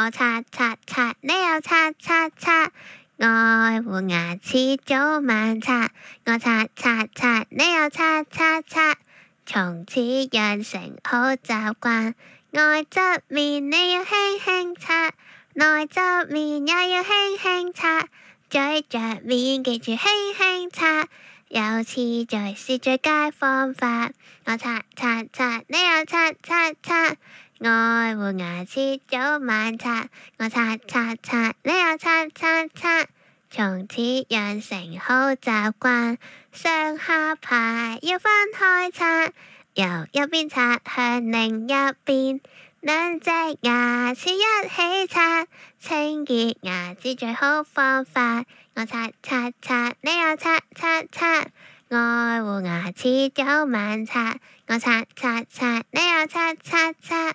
我擦擦擦，你又擦擦擦。爱护牙齿，早晚擦。我擦擦擦，你又擦擦擦。从此养成好习惯。外侧面你要轻轻擦，内侧面也要轻轻擦。嘴着面记住轻轻擦，有次在是最佳方法。我擦擦擦，你又擦擦擦。爱护牙齿，早晚刷。我刷刷刷，你又刷刷刷。从此养成好习惯。上下排要分开刷，由一边刷向另一边。两只牙齿一起刷，清洁牙齿最好方法。我刷刷刷，你又刷刷刷。爱护牙齿，早晚刷。我刷刷刷，你又刷刷刷。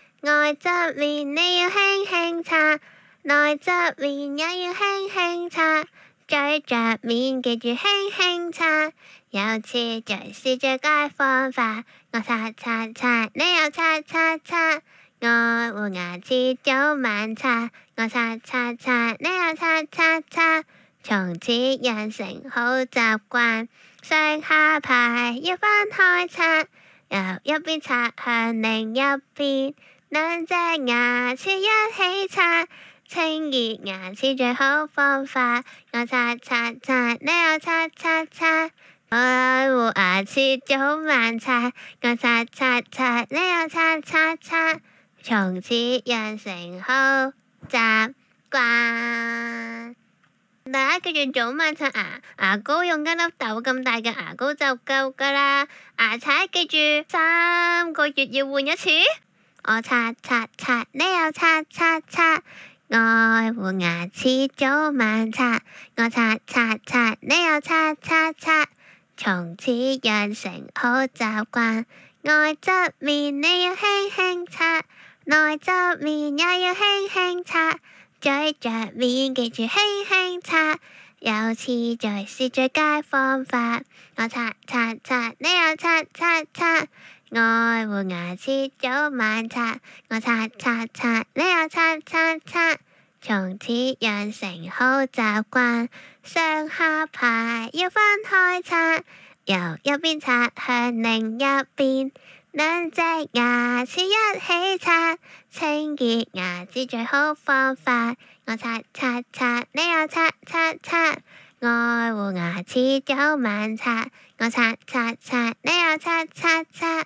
外侧面你要轻轻擦，内侧面也要轻轻擦，嘴着面记住轻轻擦，有次就是最佳方法。我擦擦擦，你又擦擦擦，我护牙齿早晚擦，我擦擦擦，你又擦擦擦，从此养成好习惯。上下排要分开擦，由一边擦向另一边。两只牙齿一起擦，清洁牙齿最好方法。我擦擦擦，你又擦擦擦。爱护牙齿，早晚刷。我擦擦擦，你又擦擦擦。从此养成好习惯。大家记住，早晚刷牙，牙膏用一粒豆咁大嘅牙膏就够噶啦。牙刷记住，三个月要换一次。我擦擦擦，你又擦擦擦。爱护牙齿，早晚擦。我擦擦擦，你又擦擦擦。从此养成好习惯。外侧面你要轻轻擦，内侧面也要轻轻擦。嘴着面记住轻轻擦，有次序是最佳方法。我擦擦擦，你要擦擦擦。爱护牙齿，早晚刷。我刷刷刷，你又刷刷刷。从此养成好习惯。上下排要分开刷，由一边刷向另一边。两只牙齿一起刷，清洁牙齿最好方法。我刷刷刷，你又刷刷刷。爱护牙齿，早晚刷。我刷刷刷，你又刷刷刷。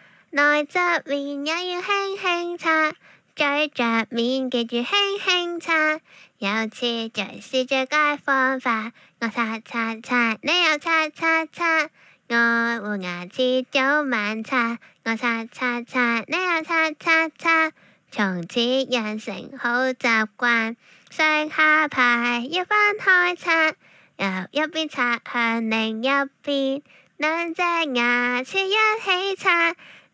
内侧面也要轻轻擦，嘴着面记住轻轻擦，有次在试最佳方法。我擦擦擦，你又擦擦擦，我换牙齿早晚擦，我擦擦擦，你又擦擦擦，从此养成好习惯。上下排要分开擦，由一边擦向另一边，两只牙齿一起擦。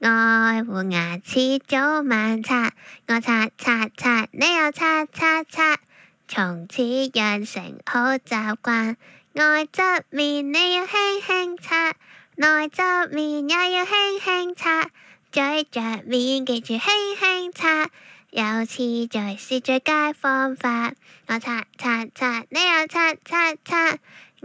爱护牙齿，早晚刷。我刷刷刷，你又刷刷刷，从此养成好习惯。外侧面你要轻轻擦，内侧面也要轻轻擦，嘴着面记住轻轻擦，有次序是最佳方法。我刷刷刷，你又刷刷刷。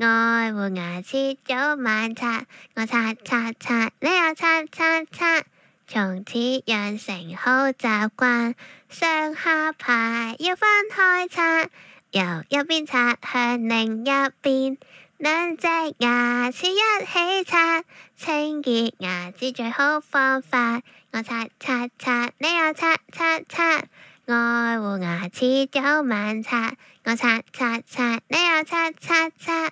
爱护牙齿，早晚刷。我刷刷刷，你又刷刷刷。从此养成好习惯。上下排要分开刷，由一边刷向另一边。两只牙齿一起刷，清洁牙齿最好方法。我刷刷刷，你又刷刷刷。爱护牙齿，早晚刷。我刷刷刷，你又刷刷刷。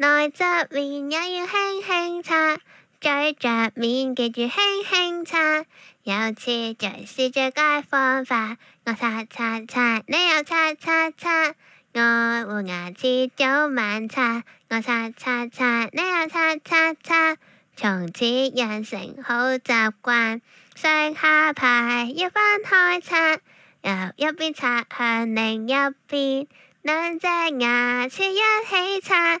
内侧面也要轻轻擦，嘴着面记住轻轻擦。有次在，试最佳方法。我擦擦擦，你又擦擦擦。我护牙齿早晚擦，我擦擦擦，你又擦擦擦。从此养成好习惯。上下排要分开擦，由一边擦向另一边，两只牙齿一起擦。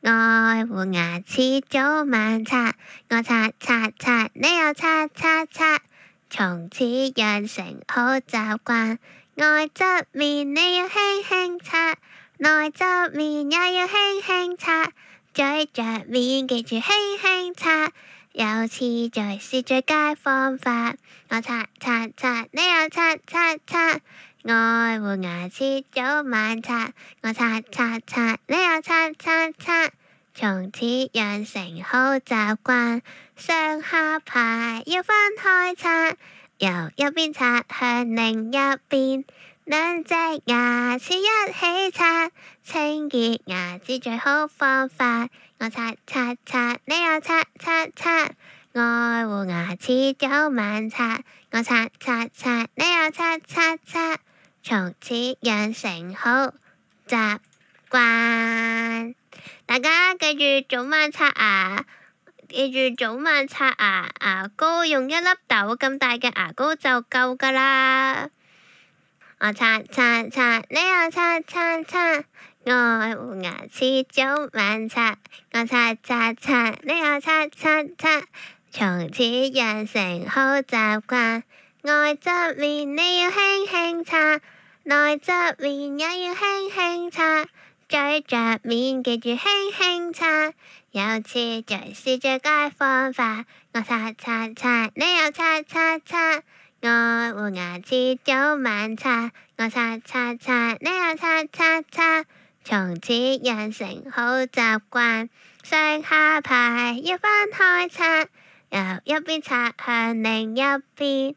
爱护牙齿，早晚刷。我刷刷刷，你又刷刷刷。从此养成好习惯。外侧面你要轻轻擦，内侧面也要轻轻擦。嘴着面记住轻轻擦，有次在是最佳方法。我刷刷刷，你又刷刷刷。爱护牙齿，早晚刷。我刷刷刷，你又刷刷刷。从此养成好习惯。上下排要分开刷，由一边刷向另一边。两只牙齿一起刷，清洁牙齿最好方法。我刷刷刷，你又刷刷刷。爱护牙齿，早晚刷。我刷刷刷，你又刷刷刷。从此养成好习惯，大家记住早晚刷牙，记住早晚刷牙牙膏，用一粒豆咁大嘅牙膏就够噶啦。我刷刷刷，你又刷刷刷，爱护牙齿早晚刷。我刷刷刷，你又刷刷刷，从此养成好习惯。外侧面你要轻轻擦，内侧面也要轻轻擦，嘴着面记住轻轻擦，有次就是最佳方法。我擦擦擦，你又擦擦擦，爱护牙齿早晚擦。我擦擦擦，你又擦擦擦，从此养成好习惯。上下排要分开擦，由一边擦向另一边。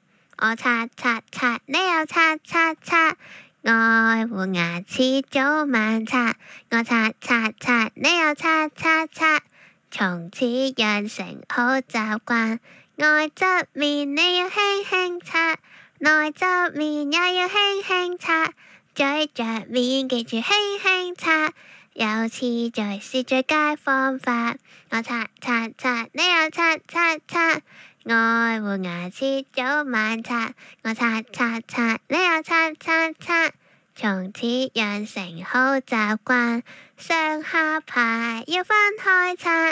我擦擦擦，你又擦擦擦。爱护牙齿，早晚擦。我擦擦擦，你又擦擦擦。从此养成好习惯。外侧面你要轻轻擦，内侧面也要轻轻擦。嘴着面记住轻轻擦，有次在是最佳方法。我擦擦擦，你又擦擦擦。爱护牙齿，早晚刷。我刷刷刷，你又刷刷刷。从此养成好习惯。上下排要分开刷，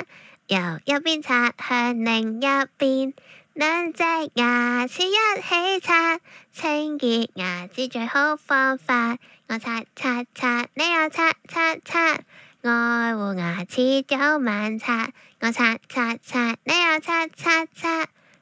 由一边刷向另一边。两只牙齿一起刷，清洁牙齿最好方法。我刷刷刷，你又刷刷刷。爱护牙齿，早晚刷。我刷刷刷，你又刷刷刷。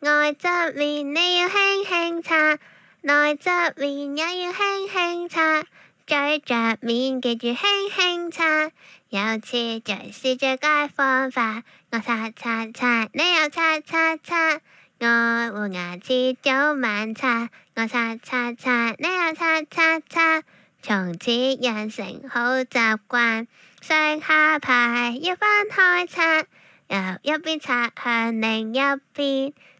外侧面你要轻轻擦，内侧面也要轻轻擦，嘴着面记住轻轻擦，有次处试最佳方法。我擦擦擦，你又擦擦擦，我护牙齿早晚擦，我擦擦擦，你又擦擦擦，从此养成好习惯。上下排要分开擦，由一边擦向另一边。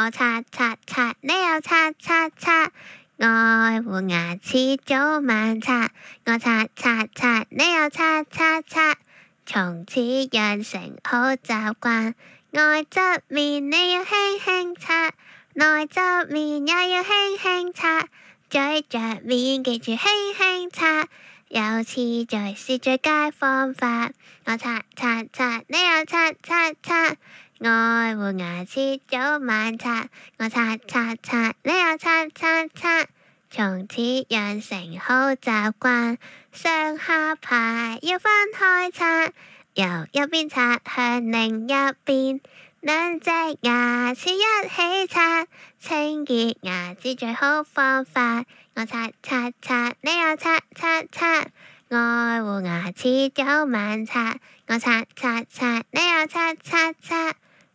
我擦擦擦，你又擦擦擦。爱护牙齿，早晚擦。我擦擦擦，你又擦擦擦。从此养成好习惯。外侧面你要轻轻擦，内侧面也要轻轻擦。嘴着面记住轻轻擦，有次在是最佳方法。我擦擦擦，你又擦擦擦。爱护牙齿，早晚刷。我刷刷刷，你又刷刷刷。从此养成好习惯。上下排要分开刷，由一边刷向另一边。两只牙齿一起刷，清洁牙齿最好方法。我刷刷刷，你又刷刷刷。爱护牙齿，早晚刷。我刷刷刷，你又刷刷刷。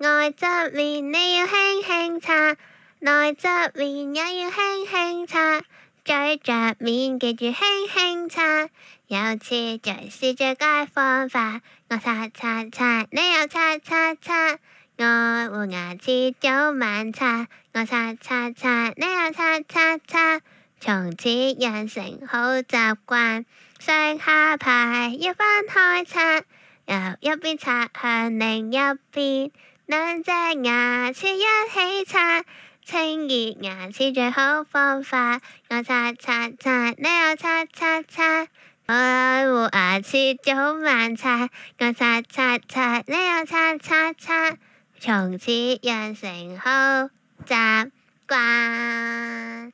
外侧面你要轻轻擦，内侧面也要轻轻擦，嘴着面记住轻轻擦，有次就是最佳方法。我擦擦擦，你又擦擦擦，我护牙齿早晚擦，我擦擦擦，你又擦擦擦，从此养成好习惯。上下排要分开擦，由一边擦向另一边。两只牙齿一起擦，清洁牙齿最好方法。我擦擦擦，你又擦擦擦。爱护牙齿，早晚刷。我擦擦擦，你又擦擦擦。从此养成好习惯。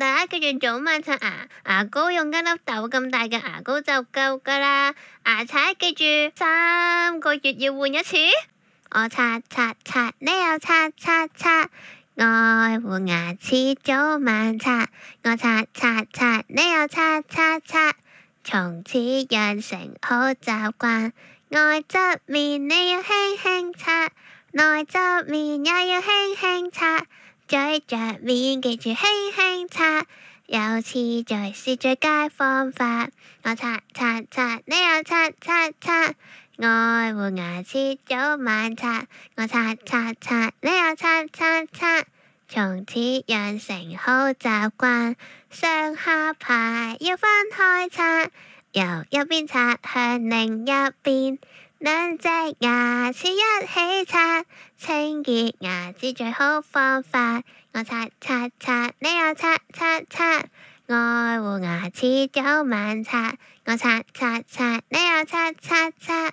大家记住，早晚刷牙，牙膏用一粒豆咁大嘅牙膏就够噶啦。牙刷记住，三个月要换一次。我擦擦擦，你又擦擦擦。爱护牙齿，早晚擦。我擦擦擦，你又擦擦擦。从此养成好习惯。外侧面你要轻轻擦，内侧面也要轻轻擦。嘴着面记住轻轻擦，有次序是最佳方法。我擦擦擦，你要擦擦擦。爱护牙齿，早晚刷。我刷刷刷，你又刷刷刷。从此养成好习惯。上下排要分开刷，由一边刷向另一边。两只牙齿一起刷，清洁牙齿最好方法。我刷刷刷，你又刷刷刷。爱护牙齿，早晚刷。我刷刷刷，你又刷刷刷。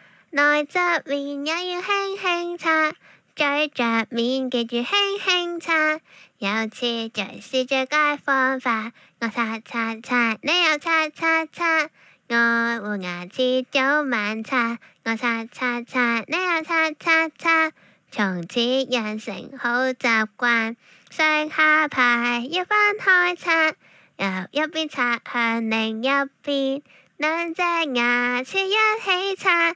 内侧面也要轻轻擦，嘴着面记住轻轻擦。有次齿试最佳方法，我擦擦擦，你又擦擦擦。我护牙齿早晚擦，我擦擦擦，你又擦擦擦。从此养成好习惯，上下排要分开擦，由一边擦向另一边，两只牙齿一起擦。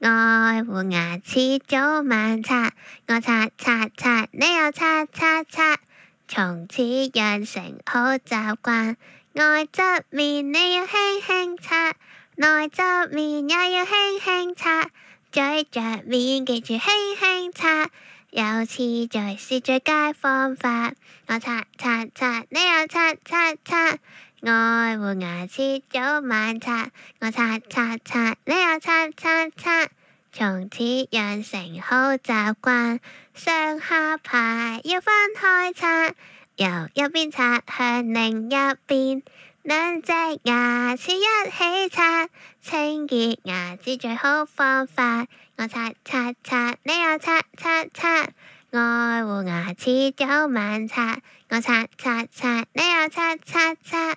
爱护牙齿，早晚刷。我刷刷刷，你又刷刷刷，从此养成好习惯。外侧面你要轻轻擦，内侧面也要轻轻擦，嘴着面记住轻轻擦，有次序是最佳方法。我刷刷刷，你又刷刷刷。爱护牙齿，早晚刷。我刷刷刷，你又刷刷刷。从此养成好习惯。上下排要分开刷，由一边刷向另一边。两只牙齿一起刷，清洁牙齿最好方法。我刷刷刷，你又刷刷刷。爱护牙齿，早晚刷。我刷刷刷，你又刷刷刷。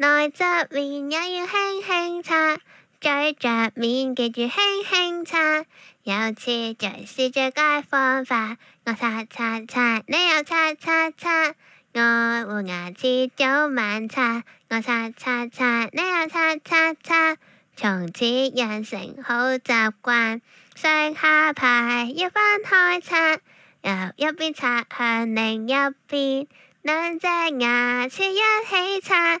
内侧面也要轻轻擦，嘴着面记住轻轻擦。有次在，试最佳方法。我擦擦擦，你又擦擦擦。我护牙齿早晚擦，我擦擦擦，你又擦擦擦。从此养成好习惯。上下排要分开擦，由一边擦向另一边，两只牙齿一起擦。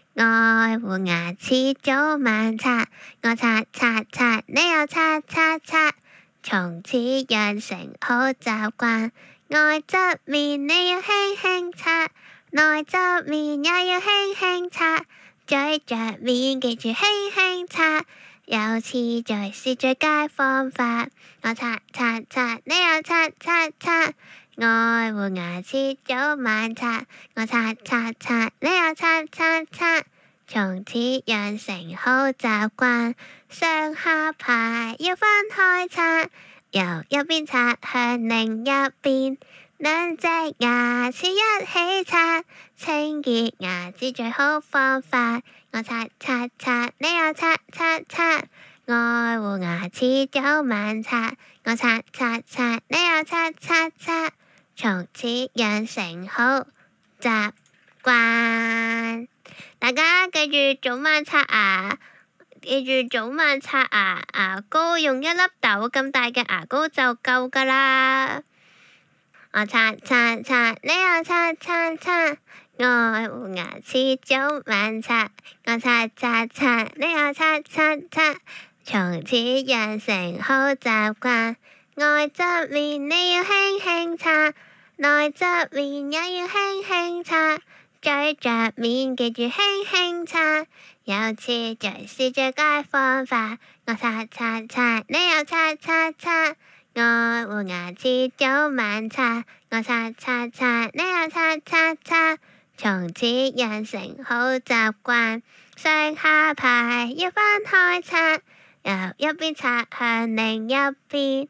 爱护牙齿，早晚刷。我刷刷刷，你又刷刷刷。从此养成好习惯。外侧面你要轻轻擦，内侧面也要轻轻擦。嘴着面记住轻轻擦，有次在是最佳方法。我刷刷刷，你又刷刷刷。爱护牙齿，早晚刷。我刷刷刷，你又刷刷刷。从此养成好习惯。上下排要分开刷，由一边刷向另一边。两只牙齿一起刷，清洁牙齿最好方法。我刷刷刷，你又刷刷刷。爱护牙齿，早晚刷。我刷刷刷，你又刷刷刷。从此养成好习惯，大家记住早晚刷牙，记住早晚刷牙牙膏，用一粒豆咁大嘅牙膏就够噶啦。我刷刷刷，你又刷刷刷，爱护牙齿早晚刷。我刷刷刷，你又刷刷刷，从此养成好习惯。外侧面你要轻轻擦，内侧面也要轻轻擦，嘴着面记住轻轻擦，有次就是最佳方法。我擦擦擦，你又擦擦擦，爱护牙齿早晚擦。我擦擦擦，你又擦擦擦，从此养成好习惯。上下排要分开擦，由一边擦向另一边。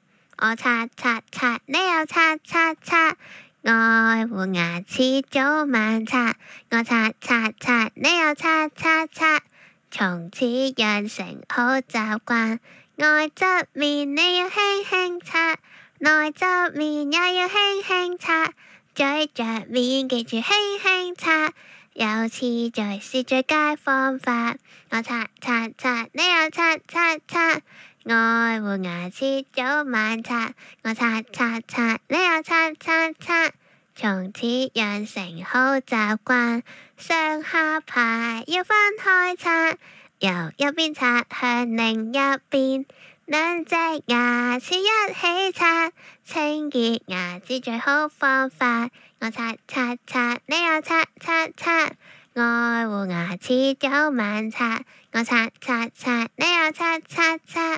我擦擦擦，你又擦擦擦。爱护牙齿，早晚擦。我擦擦擦，你又擦擦擦。从此养成好习惯。外侧面你要轻轻擦，内侧面也要轻轻擦。嘴着面记住轻轻擦，有次在是最佳方法。我擦擦擦，你又擦擦擦。爱护牙齿，早晚刷。我刷刷刷，你又刷刷刷。从此养成好习惯。上下排要分开刷，由一边刷向另一边。两只牙齿一起刷，清洁牙齿最好方法。我刷刷刷，你又刷刷刷。爱护牙齿，早晚刷。我刷刷刷，你又刷刷刷。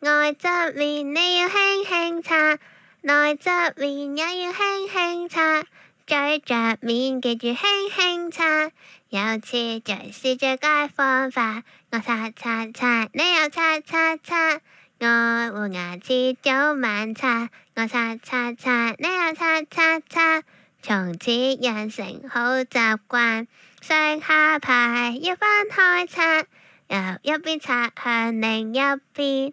外侧面你要轻轻擦，内侧面也要轻轻擦，嘴着面记住轻轻擦，有次处试最佳方法。我擦擦擦，你又擦擦擦，爱护牙齿早晚擦。我擦擦擦，你又擦擦擦，从此养成好习惯。上下排要分开擦，由一边擦向另一边。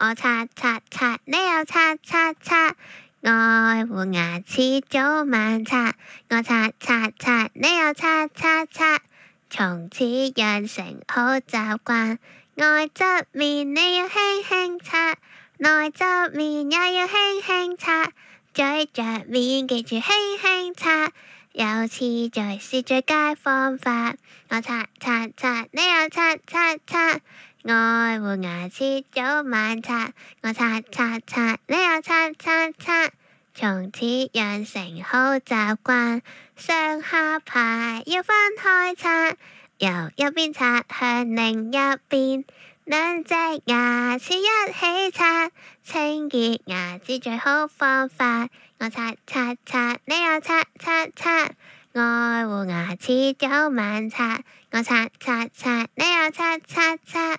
我擦擦擦，你又擦擦擦。爱护牙齿，早晚擦。我擦擦擦，你又擦擦擦。从此养成好习惯。外侧面你要轻轻擦，内侧面也要轻轻擦。嘴着面记住轻轻擦，有次在是最佳方法。我擦擦擦，你又擦擦擦。爱护牙齿，早晚刷。我刷刷刷，你又刷刷刷。从此养成好习惯。上下排要分开刷，由一边刷向另一边。两只牙齿一起刷，清洁牙齿最好方法。我刷刷刷，你又刷刷刷。爱护牙齿，早晚刷。我刷刷刷，你又刷刷刷。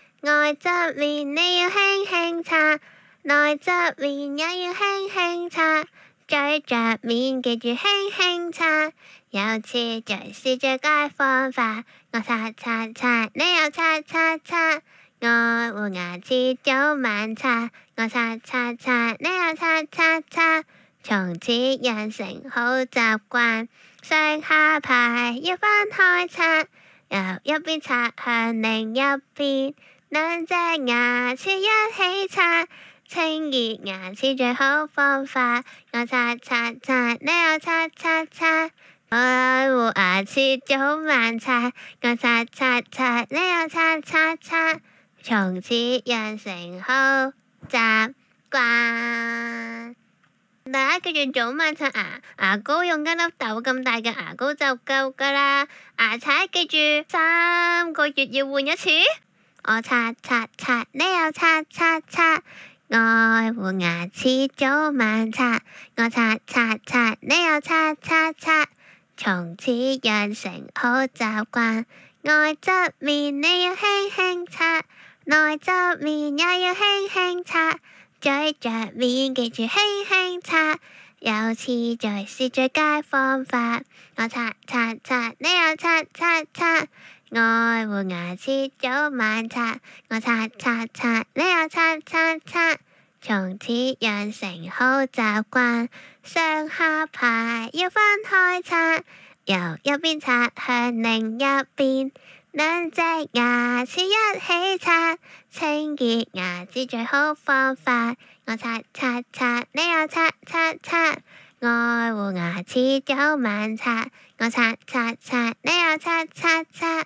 外侧面你要轻轻擦，内侧面也要轻轻擦，嘴着面记住轻轻擦，有次就是最佳方法。我擦擦擦，你又擦擦擦，我护牙齿早晚擦，我擦擦擦，你又擦擦擦，从此养成好习惯。上下排要分开擦，由一边擦向另一边。两只牙齿一起擦，清洁牙齿最好方法。我擦擦擦，你又擦擦擦。爱护牙齿，早晚刷。我擦擦擦，你又擦擦擦。从此养成好习惯。大家记住，早晚刷牙，牙膏用一粒豆咁大嘅牙膏就够噶啦。牙刷记住，三个月要换一次。我擦擦擦，你又擦擦擦。爱护牙齿，早晚擦。我擦擦擦，你又擦擦擦。从此养成好习惯。外侧面你要轻轻擦，内侧面也要轻轻擦。嘴着面记住轻轻擦，有次激是最佳方法。我擦擦擦，你要擦擦擦。爱护牙齿，早晚刷。我刷刷刷，你又刷刷刷。从此养成好习惯。上下排要分开刷，由一边刷向另一边。两只牙齿一起刷，清洁牙齿最好方法。我刷刷刷，你又刷刷刷。爱护牙齿，早晚刷。我刷刷刷，你又刷刷刷。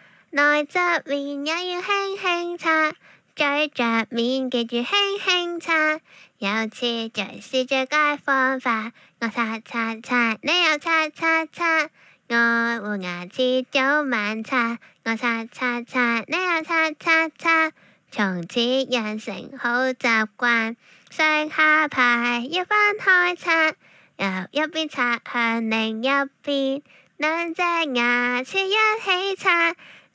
内侧面也要轻轻擦，嘴着面记住轻轻擦，有次最试最佳方法。我擦擦擦，你又擦擦擦，我换牙齿早晚擦，我擦擦擦，你又擦擦擦，从此养成好习惯。上下排要分开擦，由一边擦向另一边，两只牙齿一起擦。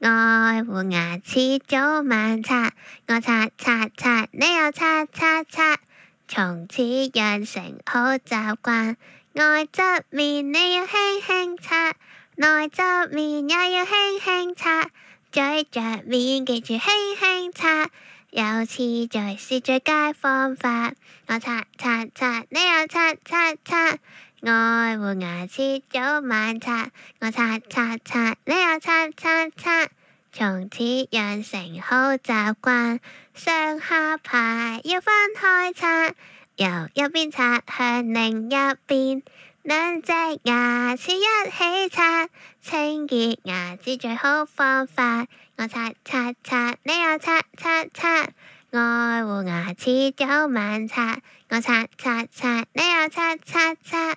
爱护牙齿，早晚刷。我刷刷刷，你又刷刷刷，从此养成好习惯。外侧面你要轻轻刷，内侧面也要轻轻刷，嘴着面记住轻轻刷。有次在是最佳方法。我刷刷刷，你又刷刷刷。爱护牙齿，早晚刷。我刷刷刷，你又刷刷刷。从此养成好习惯。上下排要分开刷，由一边刷向另一边。两只牙齿一起刷，清洁牙齿最好方法。我刷刷刷，你又刷刷刷。爱护牙齿，早晚刷。我刷刷刷，你又刷刷刷。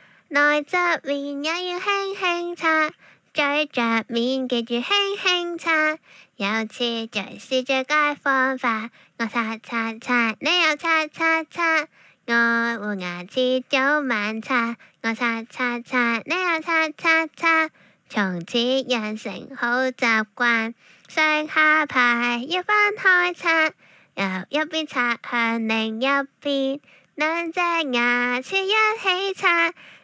内侧面也要轻轻擦，嘴着面记住轻轻擦。有次在，试最佳方法。我擦擦擦，你又擦擦擦。我护牙齿早晚擦，我擦擦擦，你又擦擦擦。从此养成好习惯。上下排要分开擦，由一边擦向另一边，两只牙齿一起擦。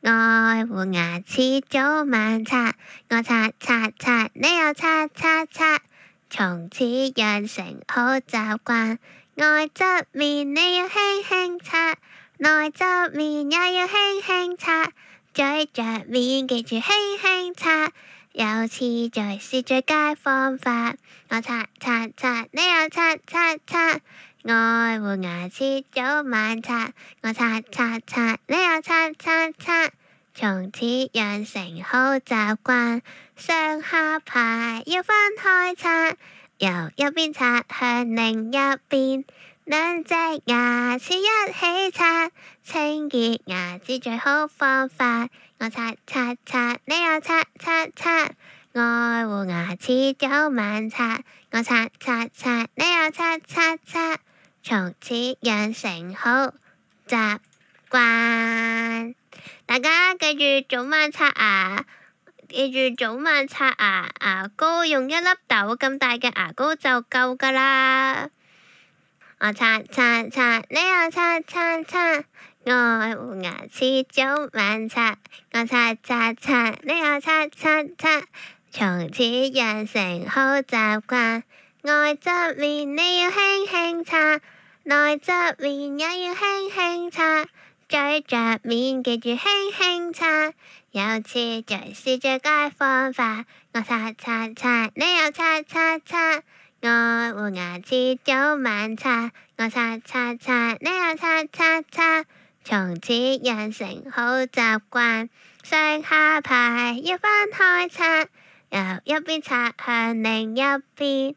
爱护牙齿，早晚刷。我刷刷刷，你又刷刷刷。从此养成好习惯。外侧面你要轻轻擦，内侧面也要轻轻擦。嘴着面记住轻轻擦，有次在是最佳方法。我刷刷刷，你又刷刷刷。爱护牙齿，早晚刷。我刷刷刷，你又刷刷刷。从此养成好习惯。上下排要分开刷，由一边刷向另一边。两只牙齿一起刷，清洁牙齿最好方法。我刷刷刷，你又刷刷刷。爱护牙齿，早晚刷。我刷刷刷，你又刷刷刷。从此养成好习惯，大家记住早晚刷牙，记住早晚刷牙牙膏，用一粒豆咁大嘅牙膏就够噶啦。我刷刷刷，你又刷刷刷，爱护牙齿早晚刷。我刷刷刷，你又刷刷刷，从此养成好习惯。外侧面你要轻轻擦，内侧面也要轻轻擦，嘴着面记住轻轻擦，有次就是最佳方法。我擦擦擦，你又擦擦擦，爱护牙齿早晚擦。我擦擦擦，你又擦擦擦，从此养成好习惯。上下排要分开擦，由一边擦向另一边。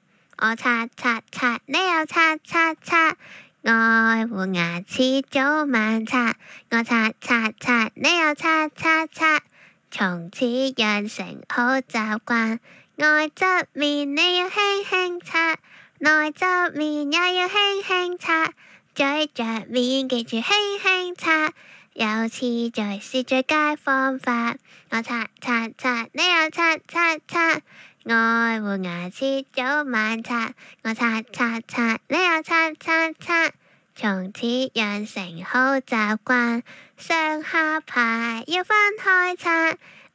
我擦擦擦，你又擦擦擦，爱护牙齿早晚擦。我擦擦擦，你又擦擦擦，从此养成好习惯。外侧面你要轻轻擦，内侧面也要轻轻擦，嘴着面记住轻轻擦，有次在是最佳方法。我擦擦擦，你又擦擦擦。爱护牙齿，早晚刷。我刷刷刷，你又刷刷刷。从此养成好习惯。上下排要分开刷，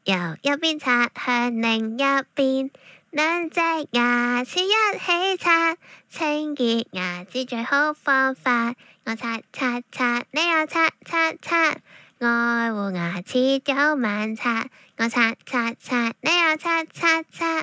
由一边刷向另一边。两只牙齿一起刷，清洁牙齿最好方法。我刷刷刷，你又刷刷刷。爱护牙齿，早晚刷。我刷刷刷，你又刷刷刷。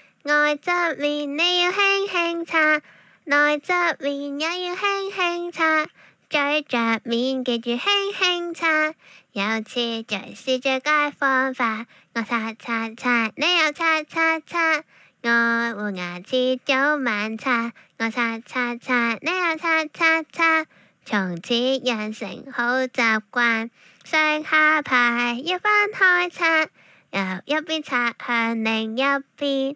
外侧面你要轻轻擦，内侧面也要轻轻擦，嘴着面记住轻轻擦，有次处试最佳方法。我擦擦擦，你又擦擦擦，我护牙齿早晚擦，我擦擦擦，你又擦擦擦，从此养成好习惯。上下排要分开擦，由一边擦向另一边。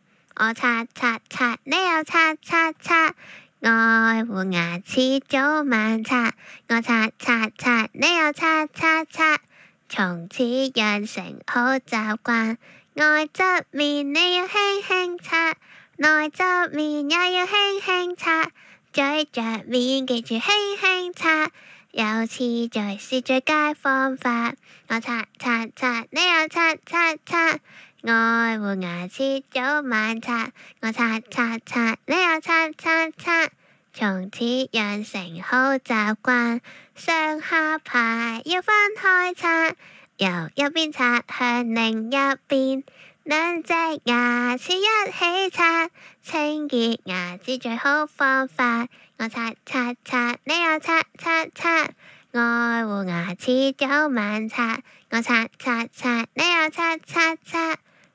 我擦擦擦，你又擦擦擦。爱护牙齿，早晚擦。我擦擦擦，你又擦擦擦。从此养成好习惯。外侧面你要轻轻擦，内侧面也要轻轻擦。嘴着面记住轻轻擦，有次在是最佳方法。我擦擦擦，你又擦擦擦。爱护牙齿，早晚刷。我刷刷刷，你又刷刷刷。从此养成好习惯。上下排要分开刷，由一边刷向另一边。两只牙齿一起刷，清洁牙齿最好方法。我刷刷刷，你又刷刷刷。爱护牙齿，早晚刷。我刷刷刷，你又刷刷刷。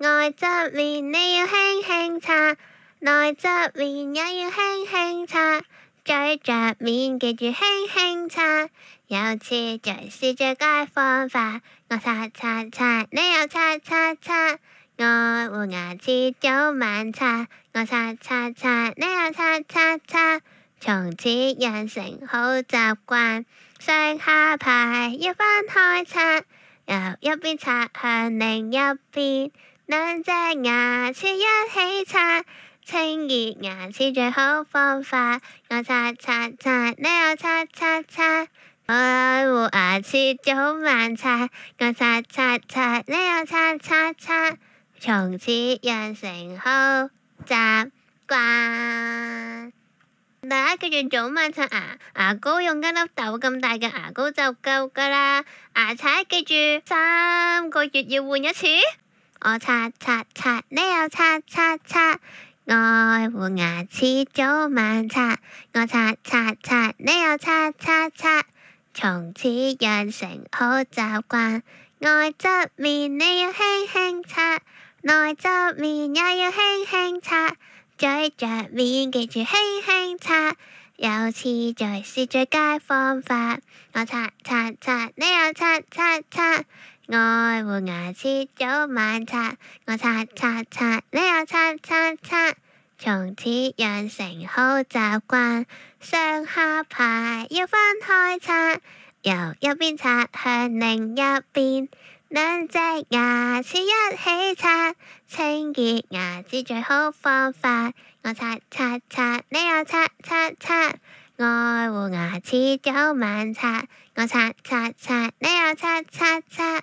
外侧面你要轻轻擦，内侧面也要轻轻擦，嘴着面记住轻轻擦，有次就是最佳方法。我擦擦擦，你又擦擦擦，我护牙齿早晚擦，我擦擦擦，你又擦擦擦，从此养成好习惯。上下排要分开擦，由一边擦向另一边。两只牙齿一起擦，清洁牙齿最好方法。我擦擦擦，你又擦擦擦。爱护牙齿早晚刷，我擦擦擦，你又擦擦擦。从此养成好习惯。大家记住早晚刷牙，牙膏用一粒豆咁大嘅牙膏就够噶啦。牙刷记住三个月要换一次。我擦擦擦，你又擦擦擦。爱护牙齿，早晚擦。我擦擦擦，你又擦擦擦。从此养成好习惯。外侧面你要轻轻擦，内侧面也要轻轻擦。嘴着面记住轻轻擦，有次序是最佳方法。我擦擦擦，你要擦擦擦。爱护牙齿，早晚刷。我刷刷刷，你又刷刷刷。从此养成好习惯。上下排要分开刷，由一边刷向另一边。两只牙齿一起刷，清洁牙齿最好方法。我刷刷刷，你又刷刷刷。爱护牙齿，早晚刷。我刷刷刷，你又刷刷刷。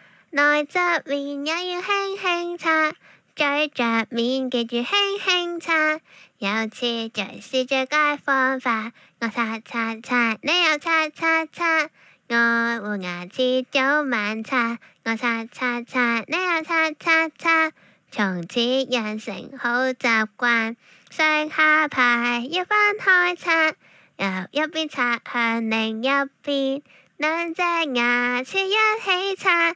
内侧面也要轻轻擦，嘴着面记住轻轻擦。有次在试最佳方法，我擦擦擦，你又擦擦擦。我换牙齿早晚擦，我擦擦擦，你又擦擦擦。从此养成好习惯，上下排要分开擦，由一边擦向另一边，两只牙齿一起擦。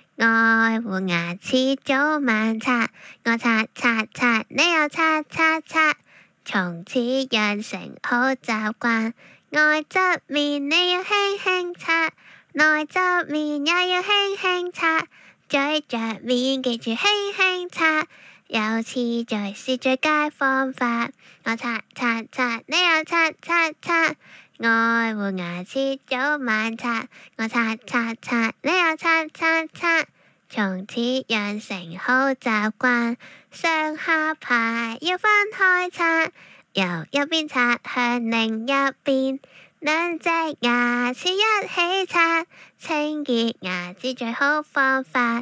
爱护牙齿，早晚刷。我刷刷刷，你又刷刷刷。从此养成好习惯。外侧面你要轻轻刷，内侧面也要轻轻刷，嘴着面记住轻轻刷。有次序是最佳方法。我擦擦擦，你又擦擦擦。爱护牙齿早晚刷。我擦擦擦，你又擦擦擦。从此养成好习惯。上下排要分开刷，由一边刷向另一边。两只牙齿一起刷，清洁牙齿最好方法。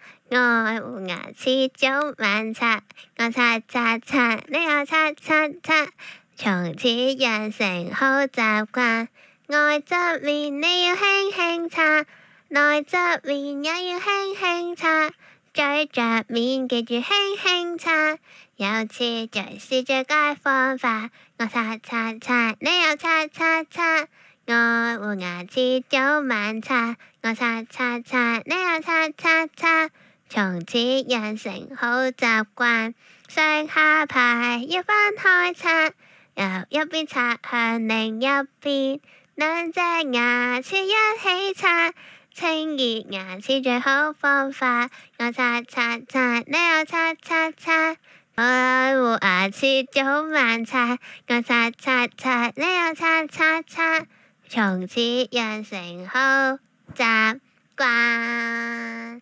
我换牙，次早晚刷，我刷刷刷，你又刷刷刷，从此养成好习惯。外侧面你要轻轻刷，内侧面也要轻轻刷。咀着面记住轻轻刷。有次就刷，最佳方法。我刷刷刷，你又刷刷刷，我换牙，次早晚刷，我刷刷刷，你又刷刷刷。从此养成好习惯，上下排要分开刷，由一边刷向另一边，两只牙齿一起刷，清洁牙齿最好方法。我刷刷刷，你又刷刷刷，爱护牙齿早慢刷，我刷刷刷，你又刷刷刷，从此养成好习惯。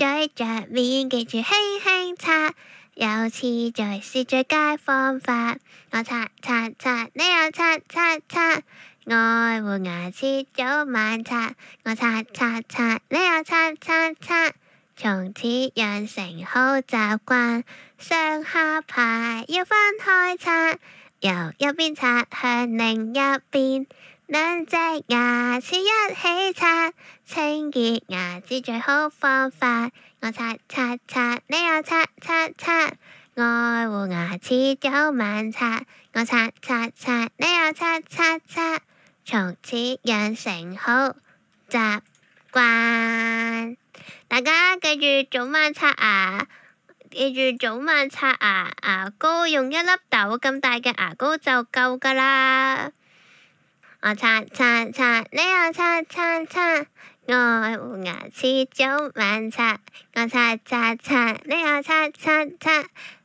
嘴着面，记住轻轻擦，有次在是最佳方法。我擦擦擦，你又擦擦擦，爱护牙齿早晚擦。我擦擦擦，你又擦擦擦，从此养成好习惯。上下排要分开擦，由一边擦向另一边。两只牙齿一起刷，清洁牙齿最好方法。我刷刷刷，你又刷刷刷，爱护牙齿早晚刷。我刷刷刷，你又刷刷刷，从此养成好习惯。大家记住早晚刷牙，记住早晚刷牙，牙膏用一粒豆咁大嘅牙膏就够噶啦。我擦擦擦，你要擦擦擦。我牙齿早晚擦，我擦擦擦，你要擦擦擦。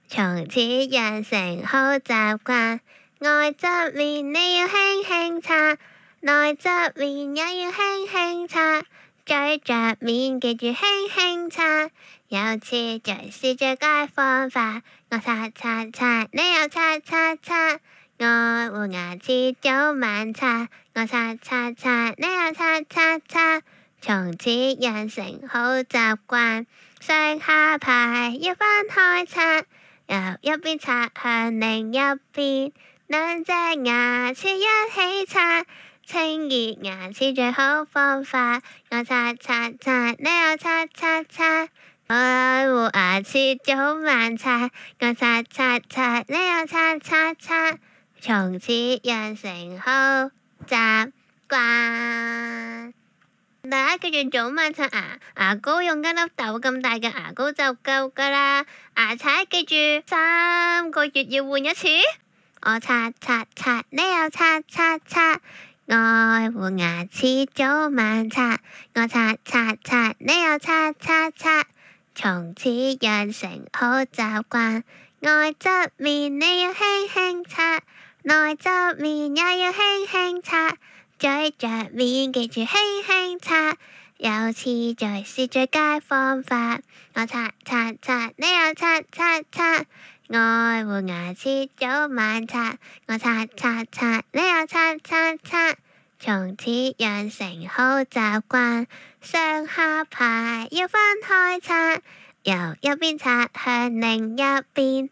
从此养成好习惯，外侧面你要轻轻擦，内侧面也要轻轻擦，嘴着面记住轻轻擦，有次在试着该方法。我擦擦擦，你要擦擦擦。爱护牙齿，早晚刷。我刷刷刷，呢个刷刷刷，从此养成好习惯。上下排要分开刷，由一边刷向另一边，两只牙齿一起刷，清洁牙齿最好方法。我刷刷刷，呢个刷刷刷，爱护牙齿，早晚刷。我刷刷刷，呢个刷刷刷。从此养成好习惯。大家记住早晚刷牙，牙膏用一粒豆咁大嘅牙膏就够噶啦。牙刷记住三个月要换一次。我刷刷刷，你又刷刷刷。爱护牙齿，早晚刷。我刷刷刷，你又刷刷刷。从此养成好习惯。爱侧面，你要轻轻刷。内侧面也要轻轻擦，嘴着面记住轻轻擦，有次在是最佳方法。我擦擦擦，你又擦擦擦，爱护牙齿早晚擦。我擦擦擦，你又擦擦擦，从此养成好习惯。上下排要分开擦，由一边擦向另一边。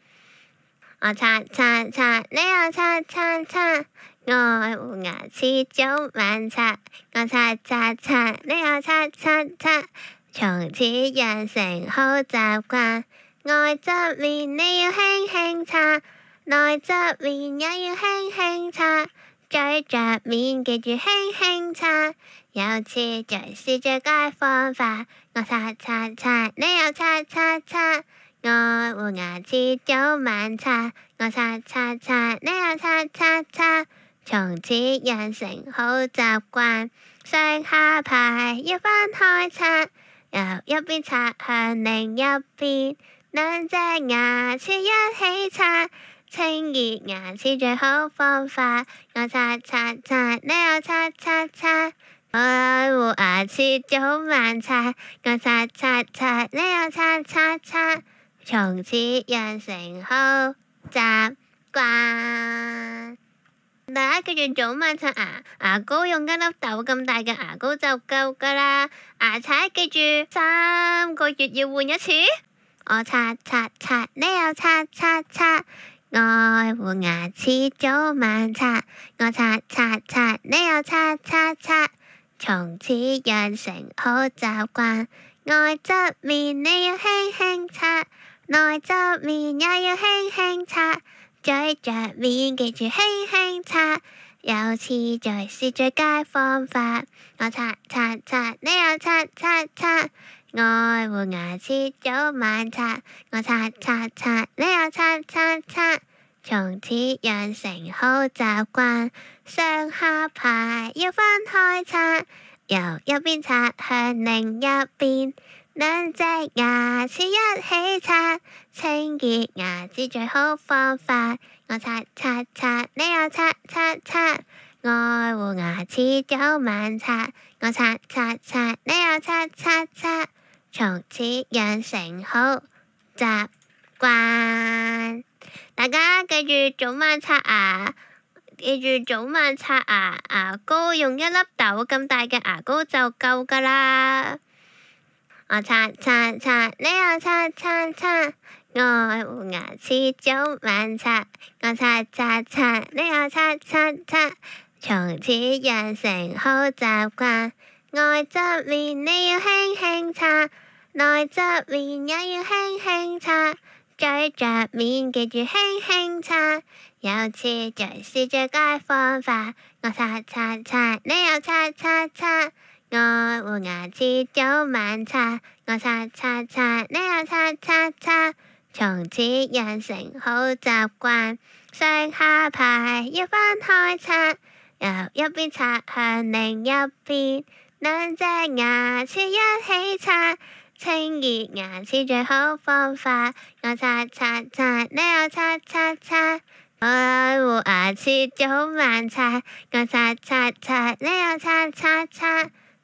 我擦擦擦，你要擦擦擦。我牙齿早晚擦，我擦擦擦，你要擦擦擦。从此养成好习惯，外侧面你要轻轻擦，内侧面也要轻轻擦，嘴着面记住轻轻擦，有次在试最佳方法。我擦擦擦，你要擦擦擦。爱护牙齿，早晚刷。我刷刷刷，你又刷刷刷，从此养成好习惯。上下排要分开刷，由一边刷向另一边，两只牙刷一起刷，清洁牙齿最好方法。我刷刷刷，你又刷刷刷。爱护牙齿，早晚刷。我刷刷刷，你又刷刷刷。从此养成好习惯。大家记住早晚刷牙，牙膏用一粒豆咁大嘅牙膏就够噶啦。牙刷记住三个月要换一次。我刷刷刷，你又刷刷刷。爱护牙齿，早晚刷。我刷刷刷，你又刷刷刷。从此养成好习惯。爱侧面，你要轻轻刷。内侧面也要轻轻擦，嘴着面记住轻轻擦，有次在是最佳方法。我擦擦擦，你又擦擦擦。爱护牙齿，早晚擦。我擦擦擦，你又擦擦擦。从此养成好习惯。上下排要分开擦，由一边擦向另一边。两只牙齿一起刷，清洁牙齿最好方法。我刷刷刷，你又刷刷刷，爱护牙齿早晚刷。我刷刷刷，你又刷刷刷，从此养成好习惯。大家记住早晚刷牙，记住早晚刷牙，牙膏用一粒豆咁大嘅牙膏就够噶啦。我擦擦擦，你要擦擦擦。我护牙，早早晚擦。我擦擦擦，你要擦擦擦。从此养成好习惯。外侧面你要轻轻擦，内侧面也要轻轻擦。嘴着面记住轻轻擦，有次在试着该方法。我擦擦擦，你要擦擦擦。我护牙齿，早晚刷，我刷刷刷，呢个刷刷刷，从此养成好习惯。上下排要分开刷，由一边刷向另一边，两只牙齿一起刷，清洁牙齿最好方法。我刷刷刷，呢个刷刷刷，我护牙齿，早晚刷，我刷刷刷，呢个刷刷刷。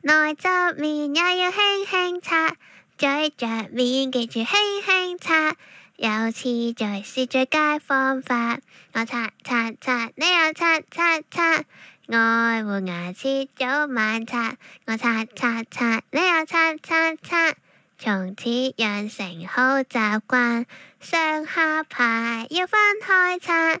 内侧面也要轻轻擦，嘴着面记住轻轻擦，有次序是最佳方法。我擦擦擦，你又擦擦擦，爱护牙齿早晚擦。我擦擦擦，你又擦擦擦，从此养成好习惯。上下排要分开擦，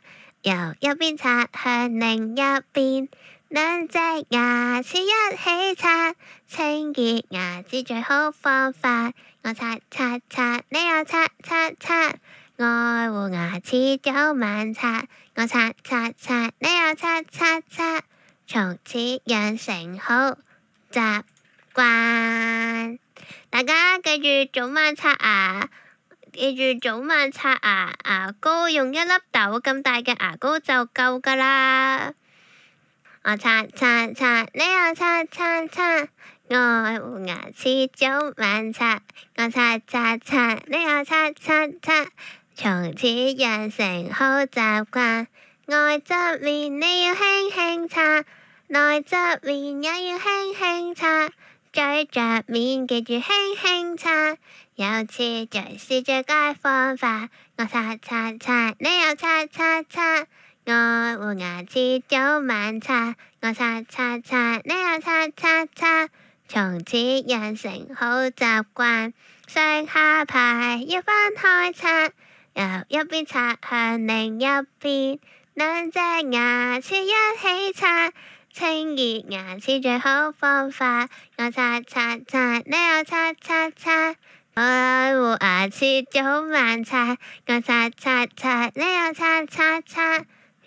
由一边擦向另一边。两只牙齿一起刷，清洁牙齿最好方法。我刷刷刷，你又刷刷刷，爱护牙齿早晚刷。我刷刷刷，你又刷刷刷，从此养成好习惯。大家记住早晚刷牙，记住早晚刷牙，牙膏用一粒豆咁大嘅牙膏就够噶啦。我擦擦擦，你要擦擦擦。我换牙齿早晚擦，我擦擦擦，你要擦擦擦。从此养成好习惯，外侧面你要轻轻擦，内侧面也要轻轻擦，嘴着面记住轻轻擦，有次序试最佳方法。我擦擦擦，你要擦擦擦。我护牙齿早晚刷，我刷刷刷，呢个刷刷刷，从此养成好习惯。上下排要分开刷，由一边刷向另一边，两只牙齿一起刷，清洁牙齿最好方法。我刷刷刷，呢个刷刷刷，我护牙齿早晚刷，我刷刷刷，呢个刷刷刷。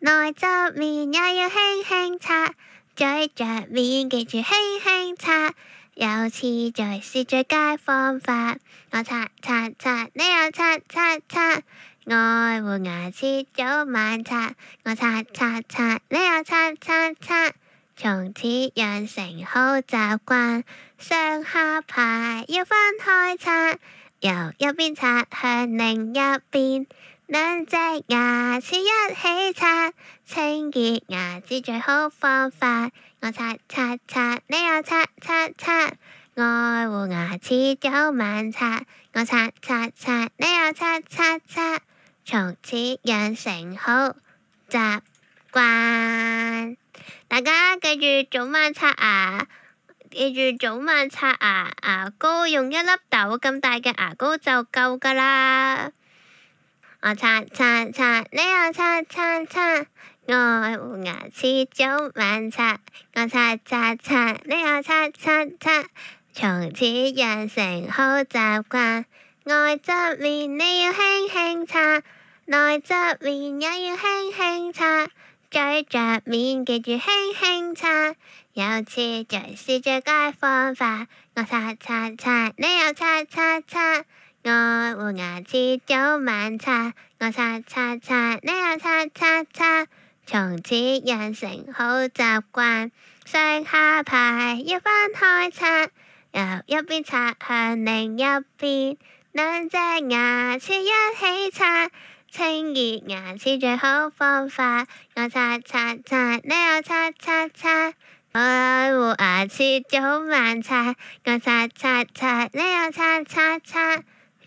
内侧面也要轻轻擦，嘴着面记住轻轻擦，有次序是最佳方法。我擦擦擦，你又擦擦擦，爱护牙齿早晚擦。我擦擦擦，你又擦擦擦，从此养成好习惯。上下排要分开擦，由一边擦向另一边。两只牙齿一起刷，清洁牙齿最好方法。我刷刷刷，你又刷刷刷，爱护牙齿早晚刷。我刷刷刷，你又刷刷刷，从此养成好习惯。大家记住早晚刷牙，记住早晚刷牙，牙膏用一粒豆咁大嘅牙膏就够噶啦。我擦擦擦，你又擦擦擦。我用牙刷早晚擦，我擦擦擦，你又擦擦擦。从此养成好习惯，外侧面你要轻轻擦，内侧面也要轻轻擦，嘴着面记住轻轻擦，有次就试着佳方法。我擦擦擦，你要擦擦擦。我护牙，早早晚刷，我刷刷刷，呢个刷刷刷，从此养成好习惯。上下排要分开刷，由一边刷向另一边，两只牙刷一起刷，清洁牙齿最好方法。我刷刷刷，呢个刷刷刷，我护牙，早晚刷，我刷刷刷，呢个刷刷刷。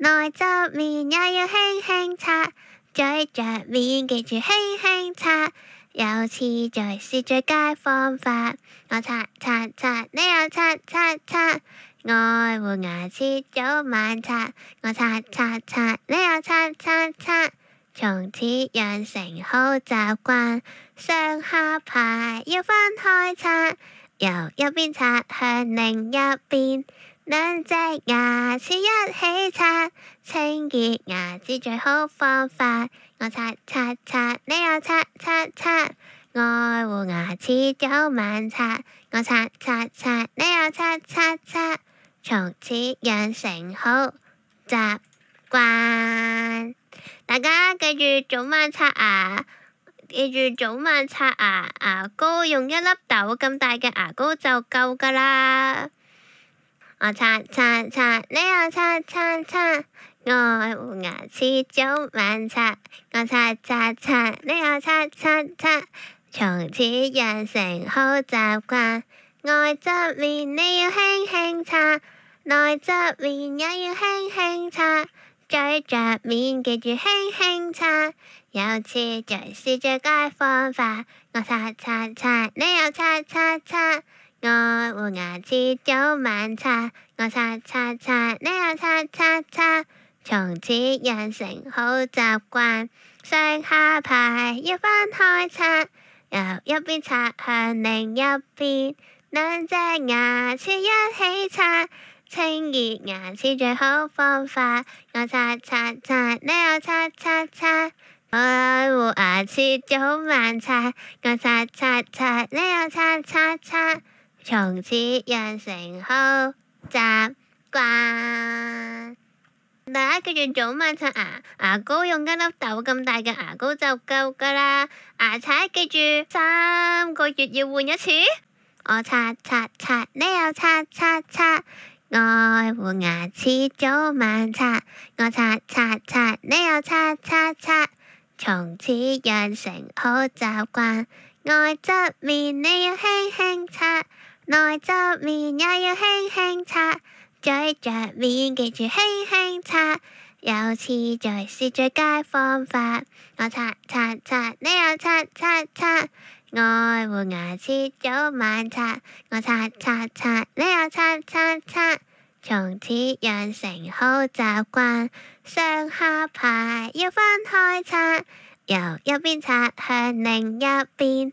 内侧面也要轻轻擦，嘴着面记住轻轻擦，有次在是最佳方法。我擦擦擦，你又擦擦擦，爱护牙齿早晚擦。我擦擦擦，你又擦擦擦，从此养成好习惯。上下排要分开擦，由一边擦向另一边。两只牙齿一起刷，清洁牙齿最好方法。我刷刷刷，你又刷刷刷，爱护牙齿早晚刷。我刷刷刷，你又刷刷刷，从此养成好习惯。大家记住早晚刷牙，记住早晚刷牙，牙膏用一粒豆咁大嘅牙膏就够噶啦。我擦擦擦，你要擦擦擦。我牙齿早晚擦，我擦擦擦，你要擦擦擦。从此养成好习惯，外侧面你要轻轻擦，内侧面也要轻轻擦，嘴着面记住轻轻擦，有次就试着该方法。我擦擦擦，你要擦擦擦。爱护牙齿，早晚刷。我刷刷刷，呢个刷刷刷，从此养成好习惯。上下排要分开刷，由一边刷向另一边，两只牙齿一起刷，清洁牙齿最好方法。我刷刷刷，呢个刷刷刷，爱护牙齿，早晚刷。我刷刷刷，呢个刷刷刷。从此养成好习惯。大家记住早晚刷牙，牙膏用一粒豆咁大嘅牙膏就够噶啦。牙刷记住三个月要换一次。我刷刷刷，你又刷刷刷。爱护牙齿，早晚刷。我刷刷刷，你又刷刷刷。从此养成好习惯。爱侧面，你要轻轻刷。内侧面也要轻轻擦，嘴着面记住轻轻擦，有次在是最佳方法。我擦擦擦，你又擦擦擦，爱护牙齿早晚擦。我擦擦擦，你又擦擦擦，从此养成好习惯。上下排要分开擦，由一边擦向另一边。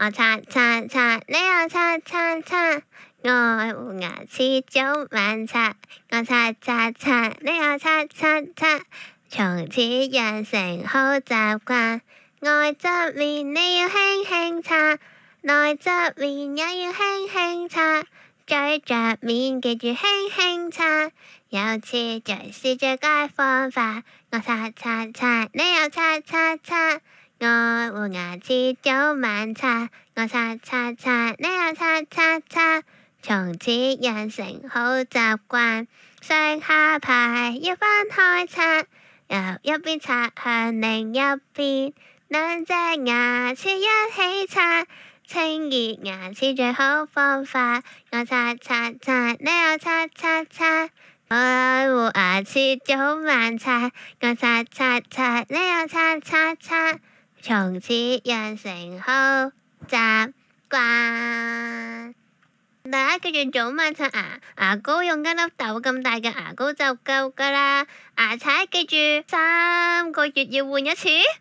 我擦擦擦，你要擦擦擦。我牙齿早晚擦，我擦擦擦，你要擦擦擦。从此养成好习惯，外侧面你要轻轻擦，内侧面也要轻轻擦，嘴着面记住轻轻擦，有次在试最佳方法。我擦擦擦，你要擦擦擦。爱护牙齿，早晚刷。我刷刷刷，呢个刷刷刷，从此养成好习惯。上下排要分开刷，由一边刷向另一边，两只牙刷一起刷，清洁牙齿最好方法。我刷刷刷，呢个刷刷刷。爱护牙齿，早晚刷。我刷刷刷，呢个刷刷刷。从此养成好习惯。大家记住早晚刷牙，牙膏用一粒豆咁大嘅牙膏就够噶啦。牙刷记住三个月要换一次。